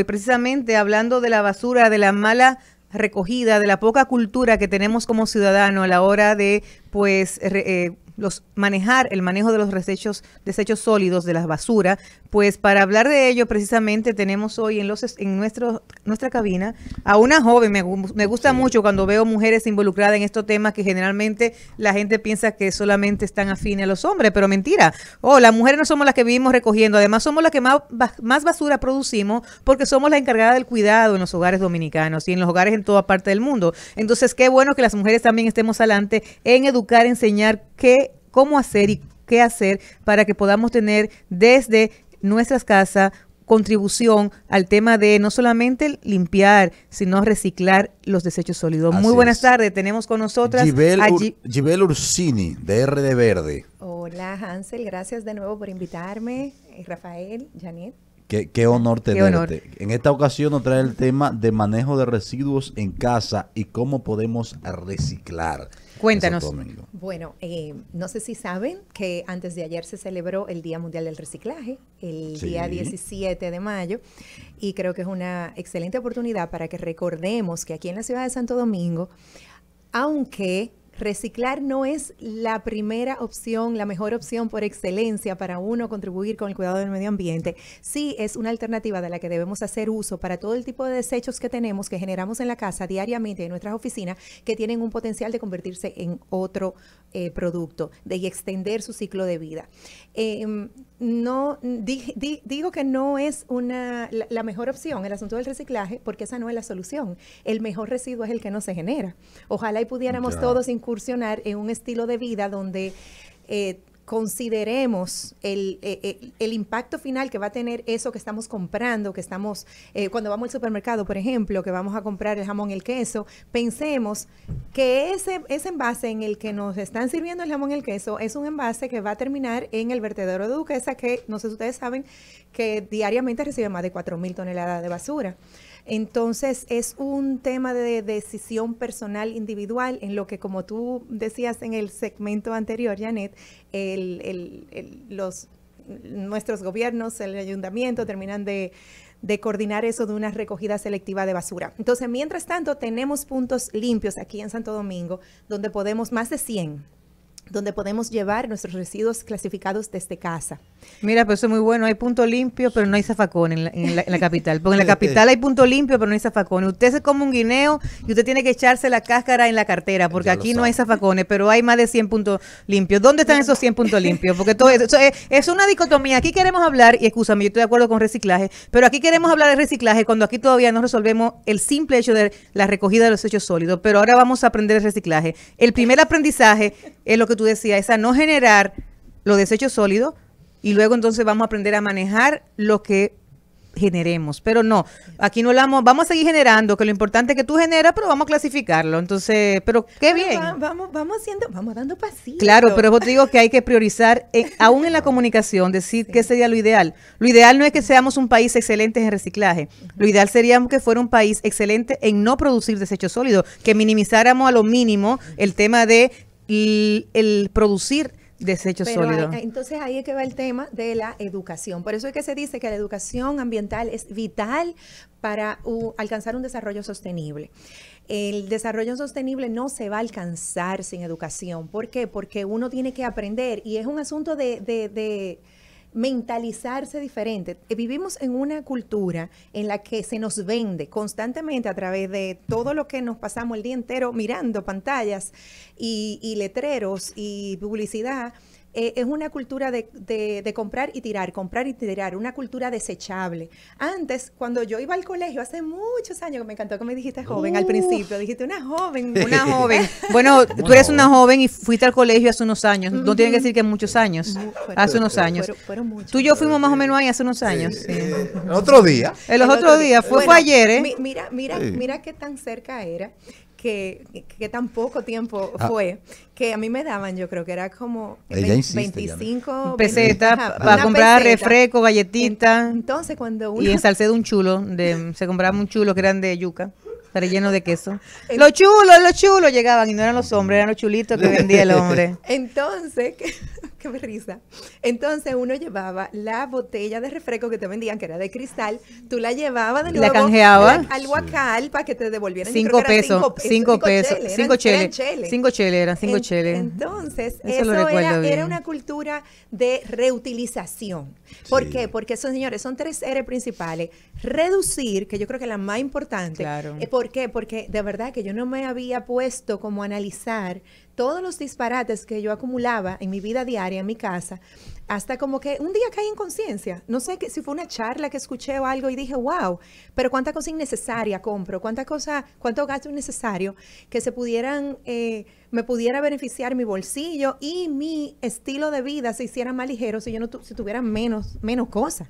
Y precisamente hablando de la basura, de la mala recogida, de la poca cultura que tenemos como ciudadano a la hora de pues eh, los manejar el manejo de los desechos, desechos sólidos de las basuras, pues para hablar de ello precisamente tenemos hoy en los en nuestro, nuestra cabina a una joven, me, me gusta mucho cuando veo mujeres involucradas en estos temas que generalmente la gente piensa que solamente están afines a los hombres, pero mentira. Oh, las mujeres no somos las que vivimos recogiendo, además somos las que más, más basura producimos porque somos las encargadas del cuidado en los hogares dominicanos y en los hogares en toda parte del mundo. Entonces, qué bueno que las mujeres también estemos adelante en educar, enseñar qué cómo hacer y qué hacer para que podamos tener desde nuestras casas contribución al tema de no solamente limpiar, sino reciclar los desechos sólidos. Muy buenas tardes, tenemos con nosotras a Ursini, de RD Verde. Hola Hansel, gracias de nuevo por invitarme. Eh, Rafael, Janet. Qué, honor tenerte. En esta ocasión nos trae el tema de manejo de residuos en casa y cómo podemos reciclar. Cuéntanos. Bueno, eh, no sé si saben que antes de ayer se celebró el Día Mundial del Reciclaje, el día 17 de mayo, y creo que es una excelente oportunidad para que recordemos que aquí en la ciudad de Santo Domingo, aunque Reciclar no es la primera opción, la mejor opción por excelencia para uno contribuir con el cuidado del medio ambiente. Sí, es una alternativa de la que debemos hacer uso para todo el tipo de desechos que tenemos, que generamos en la casa diariamente en nuestras oficinas, que tienen un potencial de convertirse en otro eh, producto de, y extender su ciclo de vida. Em, no digo que no es una la, mejor opción el asunto del reciclaje porque esa no es la solución. El mejor residuo es el que no se genera. Ojalá y pudiéramos todos incursionar en un estilo de vida donde eh, consideremos eh, eh, el, impacto final que va a tener eso que estamos comprando, que estamos, eh, cuando vamos al supermercado, por ejemplo, que vamos a comprar el jamón, el queso, pensemos que ese, ese envase en el que nos están sirviendo el jamón, y el queso, es un envase que va a terminar en el vertedero de Duquesa, que no sé si ustedes saben que diariamente recibe más de 4.000 toneladas de basura. Entonces es un tema de decisión personal individual en lo que, como tú decías en el segmento anterior, Janet, los, nuestros gobiernos, el ayuntamiento terminan de, de coordinar eso de una recogida selectiva de basura. Entonces, mientras tanto, tenemos puntos limpios aquí en Santo Domingo, donde podemos, más de 100, donde podemos llevar nuestros residuos clasificados desde casa. Mira, pero eso es muy bueno. Hay punto limpio, pero no hay zafacones en la, en la, capital. Porque en la capital hay punto limpio, pero no hay zafacones Usted es como un guineo y usted tiene que echarse la cáscara en la cartera, porque aquí no hay zafacones, pero hay más de 100 puntos limpios. ¿Dónde están esos 100 puntos limpios? Porque todo eso, es, es, una dicotomía. Aquí queremos hablar, y escúchame, yo estoy de acuerdo con reciclaje, pero aquí queremos hablar de reciclaje cuando aquí todavía no resolvemos el simple hecho de la recogida de los desechos sólidos. Pero ahora vamos a aprender el reciclaje. El primer aprendizaje es lo que tú decías, es a no generar los desechos sólidos y luego entonces vamos a aprender a manejar lo que generemos, pero no, aquí no hablamos, vamos a seguir generando, que lo importante es que tú generas, pero vamos a clasificarlo, entonces, pero qué bien. vamos, vamos haciendo, vamos dando pasillo. Claro, pero vos digo que hay que priorizar, eh, aún en la comunicación, decir qué sería lo ideal. Lo ideal no es que seamos un país excelente en reciclaje, lo ideal sería que fuera un país excelente en no producir desechos sólidos, que minimizáramos a lo mínimo el tema de el producir Desecho sólido. Eh, entonces ahí es que va el tema de la educación. Por eso es que se dice que la educación ambiental es vital para alcanzar un desarrollo sostenible. El desarrollo sostenible no se va a alcanzar sin educación. ¿Por qué? Porque uno tiene que aprender y es un asunto de mentalizarse diferente. Eh, vivimos en una cultura en la que se nos vende constantemente a través de todo lo que nos pasamos el día entero mirando pantallas y, y letreros y publicidad eh, es una cultura de, de, comprar y tirar, comprar y tirar, una cultura desechable. Antes, cuando yo iba al colegio, hace muchos años, me encantó que me dijiste joven al principio, dijiste una joven. Una joven. bueno, tú eres una joven y fuiste al colegio hace unos años, no tiene que decir que muchos años, hace unos años. Tú y yo fuimos más o menos ahí hace unos años. sí. otro día. En los otros días, fue, fue ayer. ¿eh? mira, mira, mira qué tan cerca era que, tan poco tiempo ah. fue, que a mí me daban, yo creo que era como 25 pesetas para comprar refresco, galletitas. Entonces, cuando Y en Salcedo un chulo, de, se compraba un chulo que eran de yuca relleno de queso. los chulos, los chulos llegaban y no eran los hombres, eran los chulitos que vendía el hombre. Entonces, qué risa. Entonces uno llevaba la botella de refresco que te vendían, que era de cristal, tú la llevabas de nuevo la canjeabas. al huacal para que te devolvieran. Cinco pesos, cinco, pesos, cinco cinco cheles, cinco cheles, eran cinco cheles. Entonces, eso, era, una cultura de reutilización. ¿Por qué? Porque esos señores, son tres R principales. Reducir, que yo creo que es la más importante. Claro. Eh, ¿Por qué? Porque de verdad que yo no me había puesto como a analizar todos los disparates que yo acumulaba en mi vida diaria, en mi casa, hasta como que un día caí en conciencia. No sé que, si fue una charla que escuché o algo y dije, wow, pero cuánta cosa innecesaria compro, cuánta cosa, cuánto gasto innecesario que se pudieran, eh, me pudiera beneficiar mi bolsillo y mi estilo de vida se hiciera más ligero si yo no tuviera menos, menos cosas.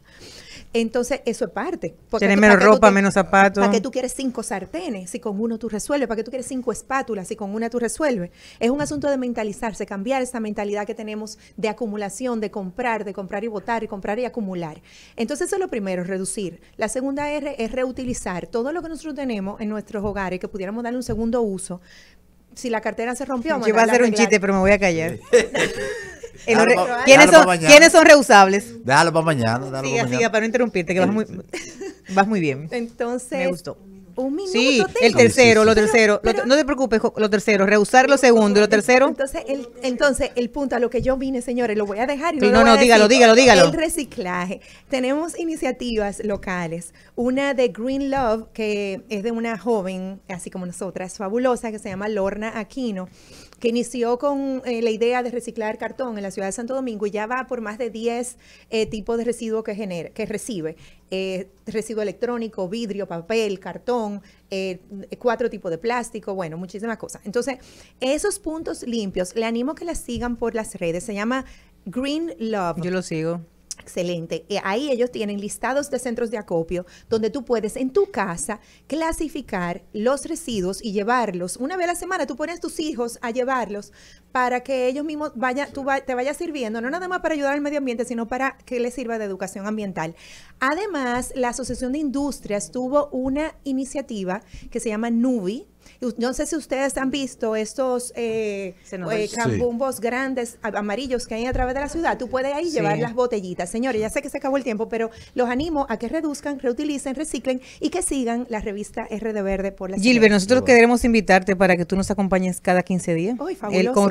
Entonces, eso es parte. Tienes menos ropa, menos zapatos. ¿Para qué tú quieres cinco sartenes si con uno tú resuelves? ¿Para qué tú quieres cinco espátulas si con una tú resuelves? Es un asunto de mentalizarse, cambiar esa mentalidad que tenemos de acumulación, de compra comprar, de comprar y votar, y comprar y acumular. Entonces, eso es lo primero, reducir. La segunda R es reutilizar todo lo que nosotros tenemos en nuestros hogares, que pudiéramos darle un segundo uso. Si la cartera se rompió, Yo iba a hacer un chiste, pero me voy a callar. ¿Quiénes, son, ¿Quiénes reusables? Déjalo para mañana. Dalo para mañana. para no interrumpirte, que vas muy, bien. Entonces, me gustó un Sí, el tercero, lo tercero. no te preocupes, lo tercero. Rehusar lo segundo lo tercero. Entonces el, entonces, el punto a lo que yo vine, señores, lo voy a dejar y no, no, lo voy no, dígalo, dígalo, dígalo. El reciclaje. Tenemos iniciativas locales. Una de Green Love, que es de una joven, así como nosotras, fabulosa, que se llama Lorna Aquino que inició con eh, la idea de reciclar cartón en la ciudad de Santo Domingo y ya va por más de 10 eh, tipos de residuos que, genera, que recibe eh, residuo electrónico, vidrio, papel, cartón, eh, cuatro tipos de plástico, bueno, muchísimas cosas. Entonces, esos puntos limpios, le animo a que las sigan por las redes. Se llama Green Love. Yo lo sigo excelente. Eh, ahí ellos tienen listados de centros de acopio donde tú puedes en tu casa clasificar los residuos y llevarlos. Una vez a la semana tú pones a tus hijos a llevarlos para que ellos mismos vaya, tú te vaya sirviendo, no nada más para ayudar al medio ambiente, sino para que les sirva de educación ambiental. Además, la Asociación de Industrias tuvo una iniciativa que se llama NUBI, no sé si ustedes han visto estos eh, eh cambumbos grandes amarillos que hay a través de la ciudad. Tú puedes ahí llevar las botellitas. Señores, ya sé que se acabó el tiempo, pero los animo a que reduzcan, reutilicen, reciclen y que sigan la revista R de Verde por la Gilbert, nosotros queremos invitarte para que tú nos acompañes cada 15 días.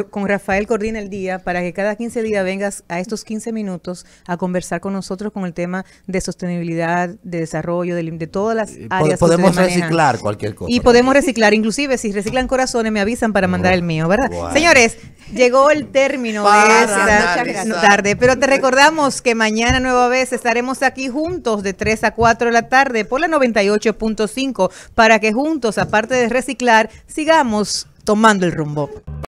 con, Rafael coordina el día para que cada 15 días vengas a estos 15 minutos a conversar con nosotros con el tema de sostenibilidad, de desarrollo, de, de todas las eh, áreas. Podemos reciclar cualquier cosa. Y podemos reciclar inclusive si reciclan corazones me avisan para mandar el mío, ¿verdad? Señores, llegó el término de esta tarde, pero te recordamos que mañana nueva vez estaremos aquí juntos de 3 a 4 de la tarde por la 98.5 para que juntos, aparte de reciclar, sigamos tomando el rumbo.